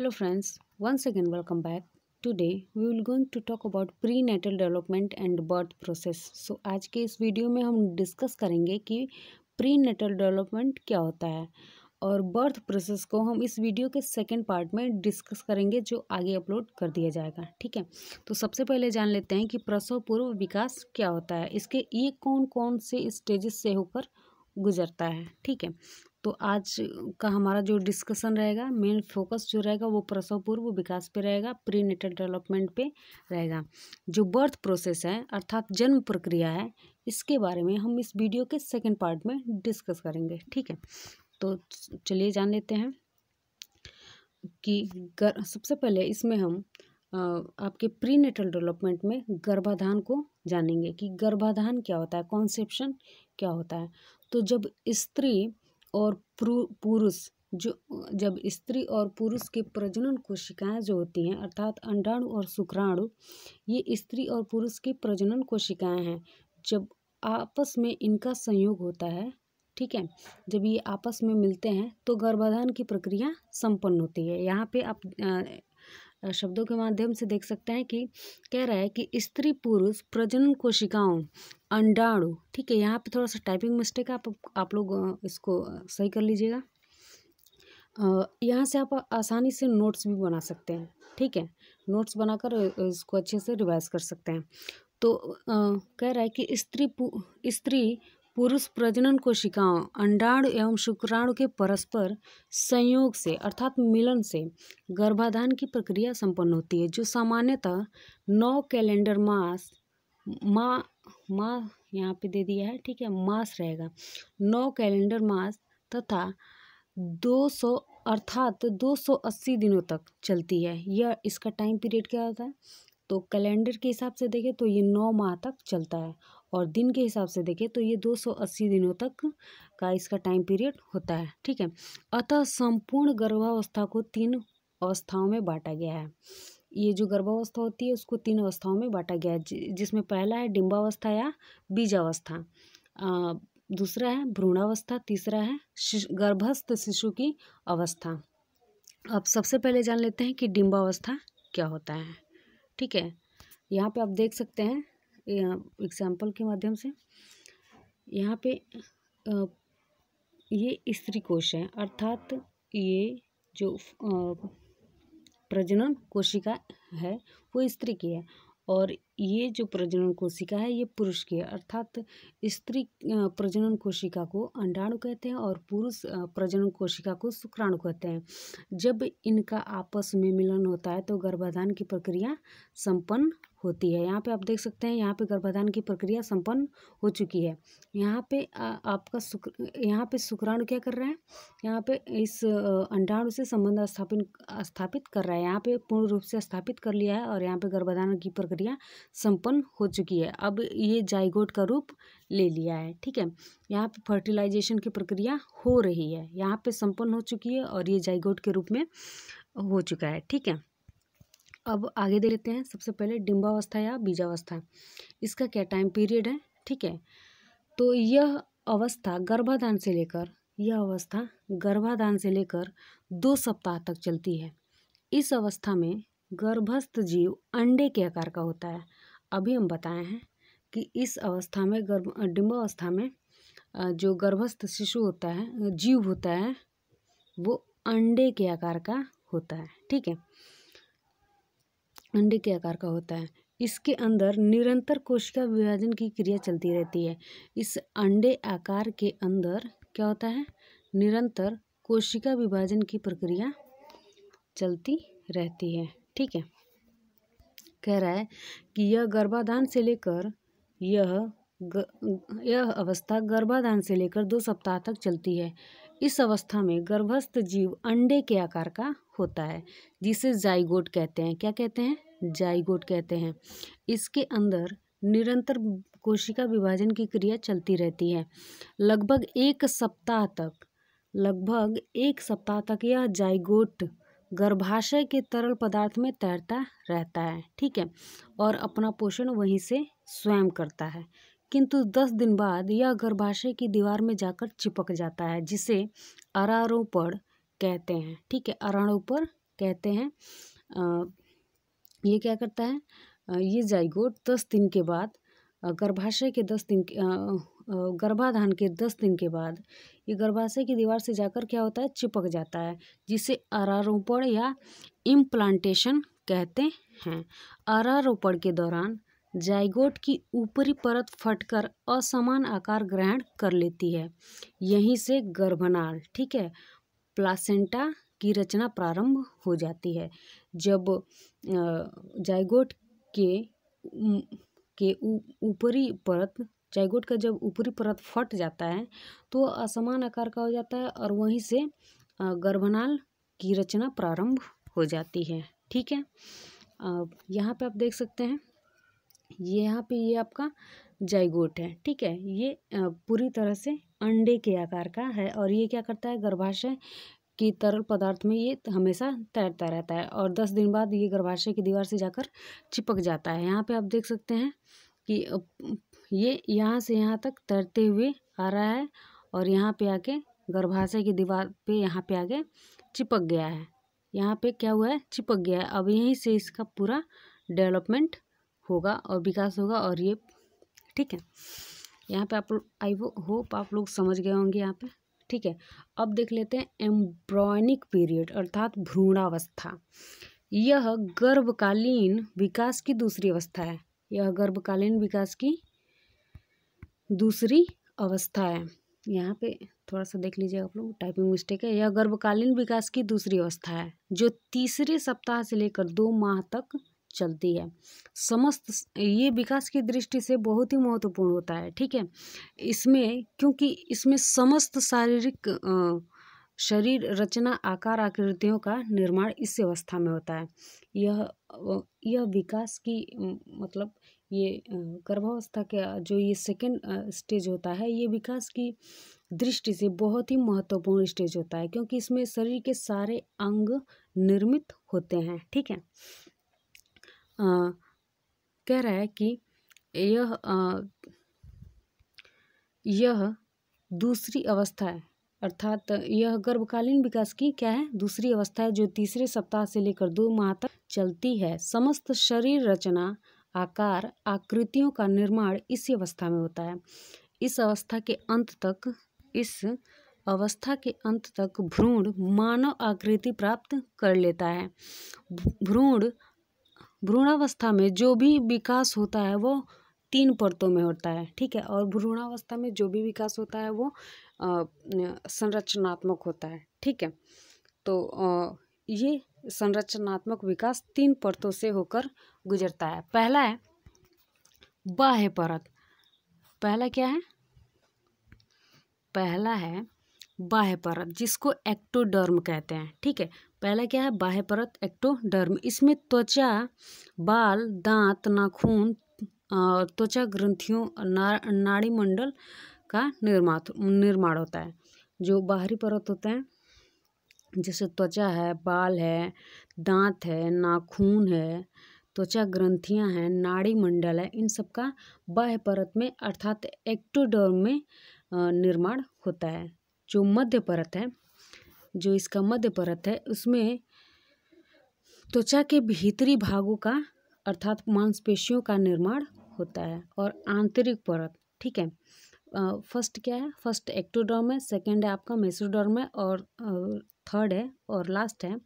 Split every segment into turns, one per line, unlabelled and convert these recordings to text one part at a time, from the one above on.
hello friends one second welcome back back we will going to talk about prenatal development and birth process so आज के इस video में हम discuss करेंगे कि pre prenatal development क्या होता है और बर्थ प्रोसेस को हम इस वीडियो के सेकेंड पार्ट में डिस्कस करेंगे जो आगे अपलोड कर दिया जाएगा ठीक है तो सबसे पहले जान लेते हैं कि प्रसव पूर्व विकास क्या होता है इसके ये कौन कौन से स्टेजेस से होकर गुजरता है ठीक है तो आज का हमारा जो डिस्कशन रहेगा मेन फोकस जो रहेगा वो प्रसव पूर्व विकास पे रहेगा प्री नेटल डेवलपमेंट पे रहेगा जो बर्थ प्रोसेस है अर्थात जन्म प्रक्रिया है इसके बारे में हम इस वीडियो के सेकेंड पार्ट में डिस्कस करेंगे ठीक है तो चलिए जान लेते हैं कि गर, सबसे पहले इसमें हम आपके प्री नेटल डेवलपमेंट में गर्भाधान को जानेंगे कि गर्भाधान क्या होता है कॉन्सेप्शन क्या होता है तो जब स्त्री और पुरुष जो जब स्त्री और पुरुष के प्रजनन कोशिकाएं जो होती हैं अर्थात अंडाणु और शुक्राणु ये स्त्री और पुरुष की प्रजनन कोशिकाएं हैं जब आपस में इनका संयोग होता है ठीक है जब ये आपस में मिलते हैं तो गर्भाधान की प्रक्रिया संपन्न होती है यहाँ पे आप शब्दों के माध्यम से देख सकते हैं कि कह रहा है कि स्त्री पुरुष प्रजनन कोशिकाओं अंडाणु ठीक है यहाँ पे थोड़ा सा टाइपिंग मिस्टेक आप आप लोग इसको सही कर लीजिएगा यहाँ से आप आसानी से नोट्स भी बना सकते हैं ठीक है नोट्स बनाकर इसको अच्छे से रिवाइज कर सकते हैं तो आ, कह रहा है कि स्त्री स्त्री पुरुष प्रजनन कोशिकाओं अंडाणु एवं शुक्राणु के परस्पर संयोग से अर्थात मिलन से गर्भाधान की प्रक्रिया संपन्न होती है जो सामान्यतः नौ कैलेंडर मास माँ माँ यहाँ पे दे दिया है ठीक है मास रहेगा नौ कैलेंडर मास तथा दो सौ अर्थात दो सौ अस्सी दिनों तक चलती है यह इसका टाइम पीरियड क्या होता है तो कैलेंडर के हिसाब से देखें तो ये नौ माह तक चलता है और दिन के हिसाब से देखें तो ये 280 दिनों तक का इसका टाइम पीरियड होता है ठीक है अतः संपूर्ण गर्भावस्था को तीन अवस्थाओं में बांटा गया है ये जो गर्भावस्था होती है उसको तीन अवस्थाओं में बांटा गया है जिसमें पहला है डिम्बावस्था या बीजावस्था दूसरा है भ्रूणावस्था तीसरा है गर्भस्थ शिशु की अवस्था अब सबसे पहले जान लेते हैं कि डिम्बावस्था क्या होता है ठीक है यहाँ पे आप देख सकते हैं एग्जाम्पल के माध्यम से यहाँ पे ये स्त्री कोश है अर्थात ये जो प्रजनन कोशिका है वो स्त्री की है और ये जो प्रजनन कोशिका है ये पुरुष की है अर्थात स्त्री प्रजनन कोशिका को अंडाणु कहते हैं और पुरुष प्रजनन कोशिका को शुक्राणु कहते हैं जब इनका आपस में मिलन होता है तो गर्भाधान की प्रक्रिया संपन्न होती है यहाँ पे आप देख सकते हैं यहाँ पे गर्भाधान की प्रक्रिया संपन्न हो चुकी है यहाँ पे आ, आपका शुक्र यहाँ पे शुक्राणु क्या कर रहे हैं यहाँ पे इस अंडाणु से संबंध स्थापित स्थापित कर रहा है यहाँ पे पूर्ण रूप से स्थापित कर लिया है और यहाँ पे गर्भाधान की प्रक्रिया संपन्न हो चुकी है अब ये जाइगोट का रूप ले लिया है ठीक है यहाँ पे फर्टिलाइजेशन की प्रक्रिया हो रही है यहाँ पे संपन्न हो चुकी है और ये जाइगोट के रूप में हो चुका है ठीक है अब आगे दे लेते हैं सबसे पहले डिम्बावस्था या बीजावस्था इसका क्या टाइम पीरियड है ठीक है तो यह अवस्था गर्भाधान से लेकर यह अवस्था गर्भाधान से लेकर दो सप्ताह तक चलती है इस अवस्था में गर्भस्थ जीव अंडे के आकार का होता है अभी हम बताए हैं कि इस अवस्था में गर्भ डिम्बावस्था में जो गर्भस्थ शिशु होता है जीव होता है वो अंडे के आकार का होता है ठीक है अंडे के आकार का होता है इसके अंदर निरंतर कोशिका विभाजन की क्रिया चलती रहती है इस अंडे आकार के अंदर क्या होता है निरंतर कोशिका विभाजन की प्रक्रिया चलती रहती है ठीक है कह रहा है कि यह गर्भाधान से लेकर यह ग, यह अवस्था गर्भाधान से लेकर दो सप्ताह तक चलती है इस अवस्था में गर्भस्थ जीव अंडे के आकार का होता है जिसे जाइगोट कहते हैं क्या कहते हैं जाइगोट कहते हैं इसके अंदर निरंतर कोशिका विभाजन की क्रिया चलती रहती है लगभग एक सप्ताह तक लगभग एक सप्ताह तक यह जाइगोट गर्भाशय के तरल पदार्थ में तैरता रहता है ठीक है और अपना पोषण वहीं से स्वयं करता है किंतु दस दिन बाद यह गर्भाशय की दीवार में जाकर चिपक जाता है जिसे अरारोपण कहते हैं ठीक है अरारोपण कहते हैं ये क्या करता है ये जाइगोट दस दिन के बाद गर्भाशय के दस दिन गर्भाधान के दस दिन के बाद ये गर्भाशय की दीवार से जाकर क्या होता है चिपक जाता है जिसे अरारोपण या इम्प्लांटेशन कहते हैं अरारोपण के दौरान जाइगोट की ऊपरी परत फटकर असमान आकार ग्रहण कर लेती है यहीं से गर्भनाल ठीक है प्लासेंटा की रचना प्रारंभ हो जाती है जब जाइगोट के के ऊपरी परत जाइगोट का जब ऊपरी परत फट जाता है तो असमान आकार का हो जाता है और वहीं से गर्भनाल की रचना प्रारंभ हो जाती है ठीक है यहाँ पे आप देख सकते हैं ये यहाँ पे ये आपका जाइगोट है ठीक है ये पूरी तरह से अंडे के आकार का है और ये क्या करता है गर्भाशय की तरल पदार्थ में ये हमेशा तैरता रहता है और दस दिन बाद ये गर्भाशय की दीवार से जाकर चिपक जाता है यहाँ पे आप देख सकते हैं कि ये यहाँ से यहाँ तक तैरते हुए आ रहा है और यहाँ पे आके गर्भाशय की दीवार पे यहाँ पे आके चिपक गया है यहाँ पे क्या हुआ है चिपक गया है अब यहीं से इसका पूरा डेवलपमेंट होगा और विकास होगा और ये ठीक है यहाँ पे आप आई वो होप आप लोग समझ गए होंगे यहाँ पे ठीक है अब देख लेते हैं एम्ब्रॉयनिक पीरियड अर्थात भ्रूणावस्था यह गर्भकालीन विकास की दूसरी अवस्था है यह गर्भकालीन विकास की दूसरी अवस्था है यहाँ पे थोड़ा सा देख लीजिए आप लोग टाइपिंग मिस्टेक है यह गर्भकालीन विकास की दूसरी अवस्था है जो तीसरे सप्ताह से लेकर दो माह तक चलती है समस्त ये विकास की दृष्टि से बहुत ही महत्वपूर्ण होता है ठीक है इसमें क्योंकि इसमें समस्त शारीरिक शरीर रचना आकार आकृतियों का निर्माण इस अवस्था में होता है यह यह विकास की मतलब ये गर्भावस्था के जो ये सेकेंड स्टेज होता है ये विकास की दृष्टि से बहुत ही महत्वपूर्ण स्टेज होता है क्योंकि इसमें शरीर के सारे अंग निर्मित होते हैं ठीक है कह रहा है कि यह यह दूसरी अवस्था है अर्थात यह गर्भकालीन विकास की क्या है दूसरी अवस्था है जो तीसरे सप्ताह से लेकर दो माह तक चलती है समस्त शरीर रचना आकार आकृतियों का निर्माण इसी अवस्था में होता है इस अवस्था के अंत तक इस अवस्था के अंत तक भ्रूण मानव आकृति प्राप्त कर लेता है भ्रूण भ्रूणावस्था में जो भी विकास होता है वो तीन परतों में होता है ठीक है और भ्रूणावस्था में जो भी विकास होता है वो संरचनात्मक होता है ठीक है तो आ, ये संरचनात्मक विकास तीन परतों से होकर गुजरता है पहला है बाह्य परत पहला क्या है पहला है बाह्य परत जिसको एक्टोडर्म कहते हैं ठीक है पहला क्या है बाह्य परत एक्टोडर्म इसमें त्वचा बाल दांत नाखून त्वचा ग्रंथियों ना, नाड़ी मंडल का निर्माण निर्माण होता है जो बाहरी परत होते हैं जैसे त्वचा है बाल है दांत है नाखून है त्वचा ग्रंथियां हैं नाड़ी मंडल है इन सब का बाह्य परत में अर्थात एक्टोडर्म में निर्माण होता है जो मध्य परत है जो इसका मध्य परत है उसमें त्वचा के भीतरी भागों का अर्थात मांसपेशियों का निर्माण होता है और आंतरिक परत ठीक है फर्स्ट क्या है फर्स्ट एक्टोडर्म है सेकेंड है आपका मेसोडर्म है और थर्ड है और लास्ट है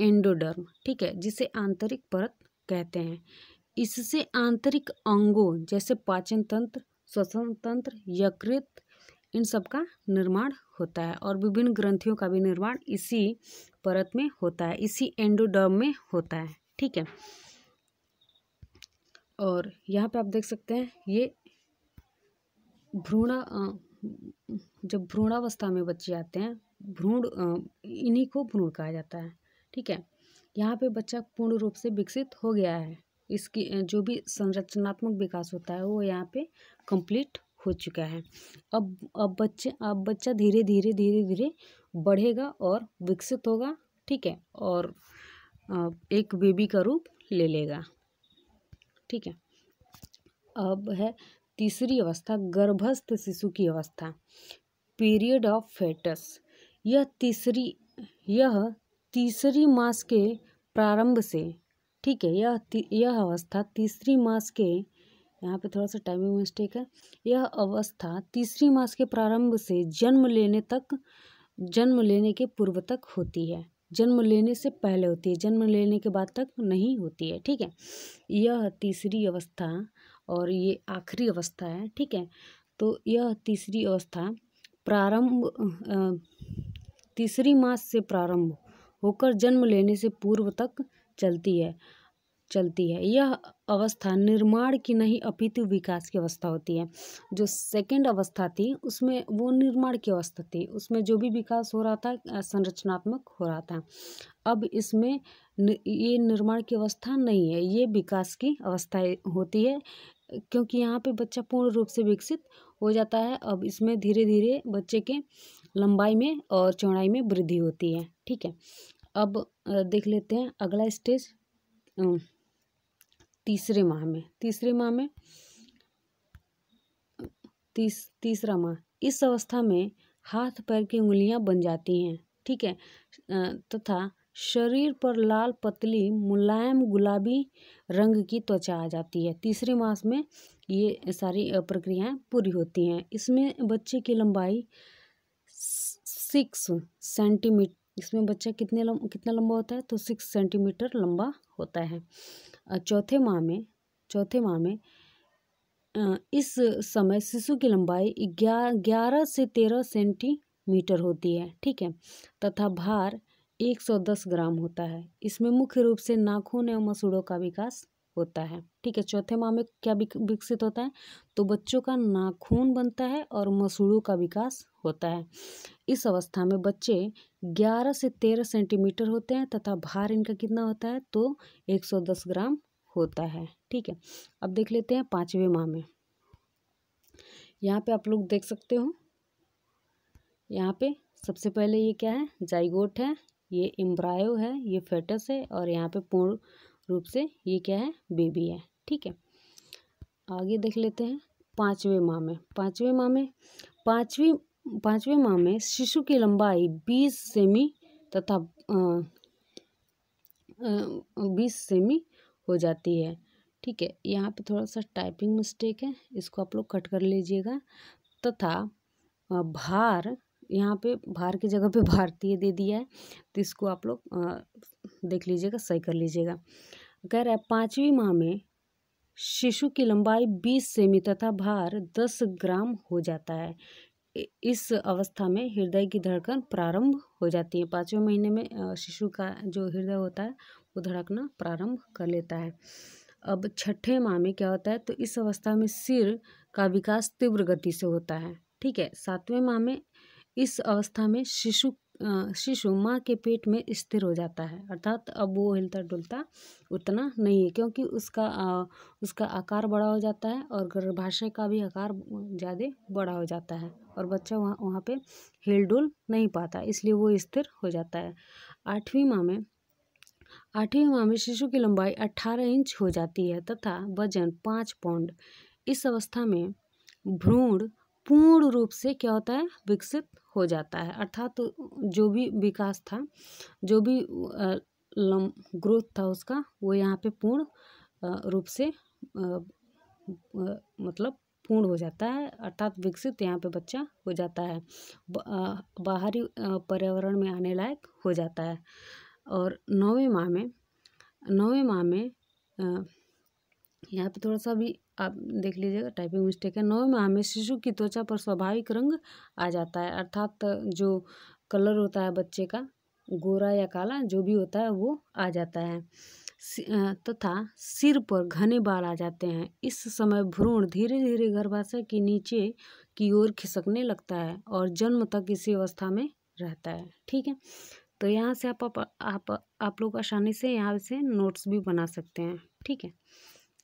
एंडोडर्म ठीक है जिसे आंतरिक परत कहते हैं इससे आंतरिक अंगों जैसे पाचन तंत्र श्वसन तंत्र यकृत इन सब का निर्माण होता है और विभिन्न ग्रंथियों का भी निर्माण इसी परत में होता है इसी एंडोडर्म में होता है ठीक है और यहाँ पे आप देख सकते हैं ये भ्रूण जब भ्रूणावस्था में बच्चे आते हैं भ्रूण इन्हीं को भ्रूण कहा जाता है ठीक है यहाँ पे बच्चा पूर्ण रूप से विकसित हो गया है इसकी जो भी संरचनात्मक विकास होता है वो यहाँ पे कंप्लीट हो चुका है अब अब बच्चे अब बच्चा धीरे धीरे धीरे धीरे बढ़ेगा और विकसित होगा ठीक है और एक बेबी का रूप ले लेगा ठीक है अब है तीसरी अवस्था गर्भस्थ शिशु की अवस्था पीरियड ऑफ फेटस यह तीसरी यह तीसरी मास के प्रारंभ से ठीक है यह यह अवस्था तीसरी मास के यहाँ पे थोड़ा सा टाइमिंग मिस्टेक है यह अवस्था तीसरी मास के प्रारंभ से जन्म लेने तक जन्म लेने के पूर्व तक होती है जन्म लेने से पहले होती है जन्म लेने के बाद तक नहीं होती है ठीक है यह तीसरी अवस्था और ये आखिरी अवस्था है ठीक है तो यह तीसरी अवस्था प्रारंभ तीसरी मास से प्रारंभ होकर जन्म लेने से पूर्व तक चलती है चलती है यह अवस्था निर्माण की नहीं अपितु विकास की अवस्था होती है जो सेकंड अवस्था थी उसमें वो निर्माण की अवस्था थी उसमें जो भी विकास हो रहा था संरचनात्मक हो रहा था अब इसमें ये निर्माण की अवस्था नहीं है ये विकास की अवस्था होती है क्योंकि यहाँ पे बच्चा पूर्ण रूप से विकसित हो जाता है अब इसमें धीरे धीरे बच्चे के लंबाई में और चौड़ाई में वृद्धि होती है ठीक है अब देख लेते हैं अगला स्टेज तीसरे माह में तीसरे माह में तीस तीसरा माह इस अवस्था में हाथ पैर की उंगलियां बन जाती हैं ठीक है तथा शरीर पर लाल पतली मुलायम गुलाबी रंग की त्वचा आ जाती है तीसरे मास में ये सारी प्रक्रियाएं पूरी होती हैं इसमें बच्चे की लंबाई सिक्स सेंटीमीटर इसमें बच्चा कितने लंब, कितना लंबा होता है तो सिक्स सेंटीमीटर लंबा होता है चौथे माह में चौथे माह में इस समय शिशु की लंबाई ग्यारह से तेरह सेंटीमीटर होती है ठीक है तथा भार एक सौ दस ग्राम होता है इसमें मुख्य रूप से नाखून एवं मसूड़ों का विकास होता है ठीक है चौथे माह में क्या विकसित होता है तो बच्चों का नाखून बनता है और मसूड़ों का विकास होता है इस अवस्था में बच्चे 11 से 13 सेंटीमीटर होते हैं तथा भार इनका कितना होता है तो 110 ग्राम होता है ठीक है अब देख लेते हैं पाँचवें माह में यहाँ पे आप लोग देख सकते हो यहाँ पे सबसे पहले ये क्या है जाइगोट है ये एम्ब्रायो है ये फेटस है और यहाँ पे पूर्ण रूप से ये क्या है बेबी है ठीक है आगे देख लेते हैं पाँचवें माह में पाँचवें माह में पाँचवीं पाँचवें माह में शिशु की लंबाई बीस सेमी तथा बीस सेमी हो जाती है ठीक है यहाँ पे थोड़ा सा टाइपिंग मिस्टेक है इसको आप लोग कट कर लीजिएगा तथा भार यहाँ पे भार की जगह पे भारतीय दे दिया है तो इसको आप लोग देख लीजिएगा सही कर लीजिएगा कह रहा है पाँचवीं माह में शिशु की लंबाई बीस सेमी तथा भार दस ग्राम हो जाता है इस अवस्था में हृदय की धड़कन प्रारंभ हो जाती है पाँचवें महीने में शिशु का जो हृदय होता है वो धड़कना प्रारंभ कर लेता है अब छठे माह में क्या होता है तो इस अवस्था में सिर का विकास तीव्र गति से होता है ठीक है सातवें माह में इस अवस्था में शिशु शिशु माँ के पेट में स्थिर हो जाता है अर्थात अब वो हिलता डुलता उतना नहीं है क्योंकि उसका उसका आकार बड़ा हो जाता है और गर्भाशय का भी आकार ज़्यादा बड़ा हो जाता है और बच्चा वहाँ वहाँ पर हिल डुल नहीं पाता इसलिए वो स्थिर हो जाता है आठवीं माह में आठवीं माह में शिशु की लंबाई अट्ठारह इंच हो जाती है तथा वजन पाँच पाउंड इस अवस्था में भ्रूण पूर्ण रूप से क्या होता है विकसित हो जाता है अर्थात जो भी विकास था जो भी ग्रोथ था उसका वो यहाँ पे पूर्ण रूप से मतलब पूर्ण हो जाता है अर्थात विकसित यहाँ पे बच्चा हो जाता है बाहरी पर्यावरण में आने लायक हो जाता है और नौवें माह में नौवें माह में यहाँ पे थोड़ा सा भी आप देख लीजिएगा टाइपिंग मिस्टेक है नौ माह में शिशु की त्वचा पर स्वाभाविक रंग आ जाता है अर्थात जो कलर होता है बच्चे का गोरा या काला जो भी होता है वो आ जाता है तथा सिर पर घने बाल आ जाते हैं इस समय भ्रूण धीरे धीरे गर्भाशय के नीचे की ओर खिसकने लगता है और जन्म तक इसी अवस्था में रहता है ठीक है तो यहाँ से आप आप आप, आप लोग आसानी से यहाँ से नोट्स भी बना सकते हैं ठीक है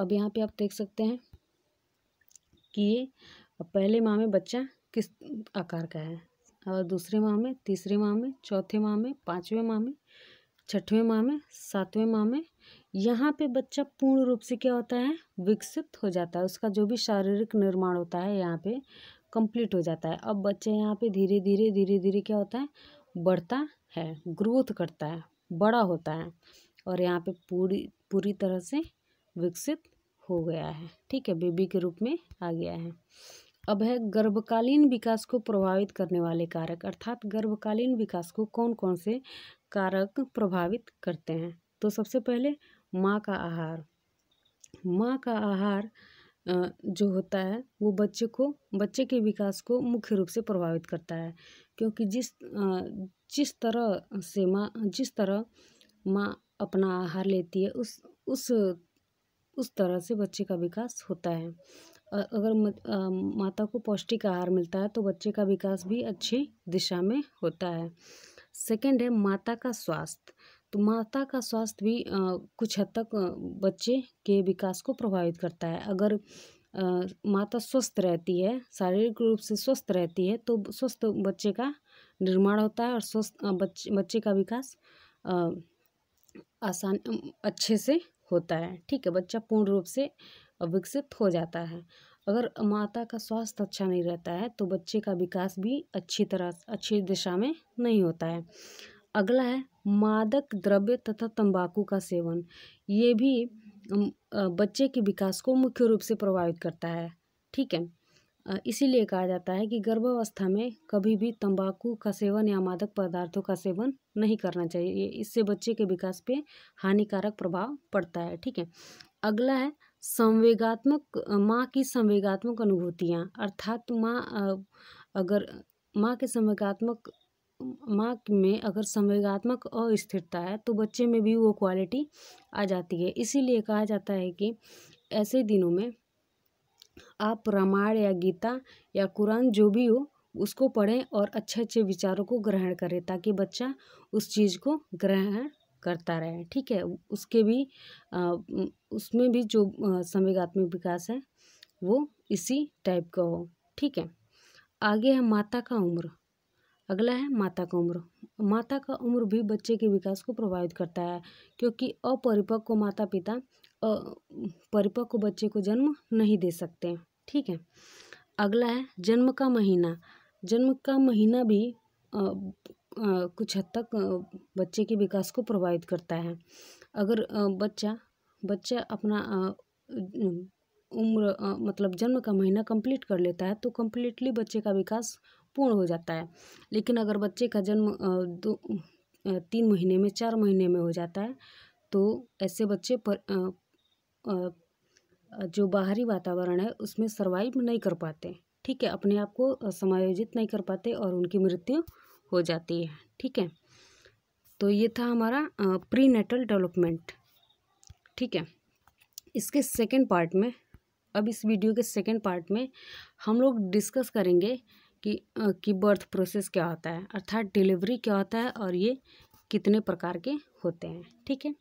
अब यहाँ पे आप देख सकते हैं कि ये पहले माह में बच्चा किस आकार का है और दूसरे माह में तीसरे माह में चौथे माह में पाँचवें माह में छठवें माह में सातवें माह में यहाँ पे बच्चा पूर्ण रूप से क्या होता है विकसित हो जाता है उसका जो भी शारीरिक निर्माण होता है यहाँ पे कंप्लीट हो जाता है अब बच्चे यहाँ पे धीरे धीरे धीरे धीरे क्या होता है बढ़ता है ग्रोथ करता है बड़ा होता है और यहाँ पे पूरी पूरी तरह से विकसित हो गया है ठीक है बेबी के रूप में आ गया है अब है गर्भकालीन विकास को प्रभावित करने वाले कारक अर्थात गर्भकालीन विकास को कौन कौन से कारक प्रभावित करते हैं तो सबसे पहले माँ का आहार माँ का आहार जो होता है वो बच्चे को बच्चे के विकास को मुख्य रूप से प्रभावित करता है क्योंकि जिस जिस तरह से माँ जिस तरह माँ अपना आहार लेती है उस उस उस तरह से बच्चे का विकास होता है अगर माता को पौष्टिक आहार मिलता है तो बच्चे का विकास भी अच्छी दिशा में होता है सेकंड है माता का स्वास्थ्य तो माता का स्वास्थ्य भी कुछ हद तक बच्चे के विकास को प्रभावित करता है अगर माता स्वस्थ रहती है शारीरिक रूप से स्वस्थ रहती है तो स्वस्थ बच्चे का निर्माण होता है और स्वस्थ बच्चे बच्चे का विकास आसान अच्छे से होता है ठीक है बच्चा पूर्ण रूप से विकसित हो जाता है अगर माता का स्वास्थ्य अच्छा नहीं रहता है तो बच्चे का विकास भी अच्छी तरह अच्छी दिशा में नहीं होता है अगला है मादक द्रव्य तथा तंबाकू का सेवन ये भी बच्चे के विकास को मुख्य रूप से प्रभावित करता है ठीक है इसीलिए कहा जाता है कि गर्भावस्था में कभी भी तंबाकू का सेवन या मादक पदार्थों का सेवन नहीं करना चाहिए इससे बच्चे के विकास पे हानिकारक प्रभाव पड़ता है ठीक है अगला है संवेगात्मक माँ की संवेगात्मक अनुभूतियाँ अर्थात माँ अगर माँ के संवेगात्मक माँ में अगर संवेगात्मक अस्थिरता है तो बच्चे में भी वो क्वालिटी आ जाती है इसीलिए कहा जाता है कि ऐसे दिनों में आप रामायण या गीता या कुरान जो भी हो उसको पढ़ें और अच्छे अच्छे विचारों को ग्रहण करें ताकि बच्चा उस चीज़ को ग्रहण करता रहे ठीक है उसके भी उसमें भी जो संवेगात्मक विकास है वो इसी टाइप का हो ठीक है आगे है माता का उम्र अगला है माता का उम्र माता का उम्र भी बच्चे के विकास को प्रभावित करता है क्योंकि अपरिपक्व माता पिता परिपक्व बच्चे को जन्म नहीं दे सकते ठीक है अगला है जन्म का महीना जन्म का महीना भी आ, आ, कुछ हद तक बच्चे के विकास को प्रभावित करता है अगर बच्चा बच्चा अपना उम्र मतलब जन्म का महीना कंप्लीट कर लेता है तो कंप्लीटली बच्चे का विकास पूर्ण हो जाता है लेकिन अगर बच्चे का जन्म दो तीन महीने में चार महीने में हो जाता है तो ऐसे बच्चे पर जो बाहरी वातावरण है उसमें सर्वाइव नहीं कर पाते ठीक है अपने आप को समायोजित नहीं कर पाते और उनकी मृत्यु हो जाती है ठीक है तो ये था हमारा प्री नेटल डेवलपमेंट ठीक है इसके सेकेंड पार्ट में अब इस वीडियो के सेकेंड पार्ट में हम लोग डिस्कस करेंगे कि कि बर्थ प्रोसेस क्या होता है अर्थात डिलीवरी क्या होता है और ये कितने प्रकार के होते हैं ठीक है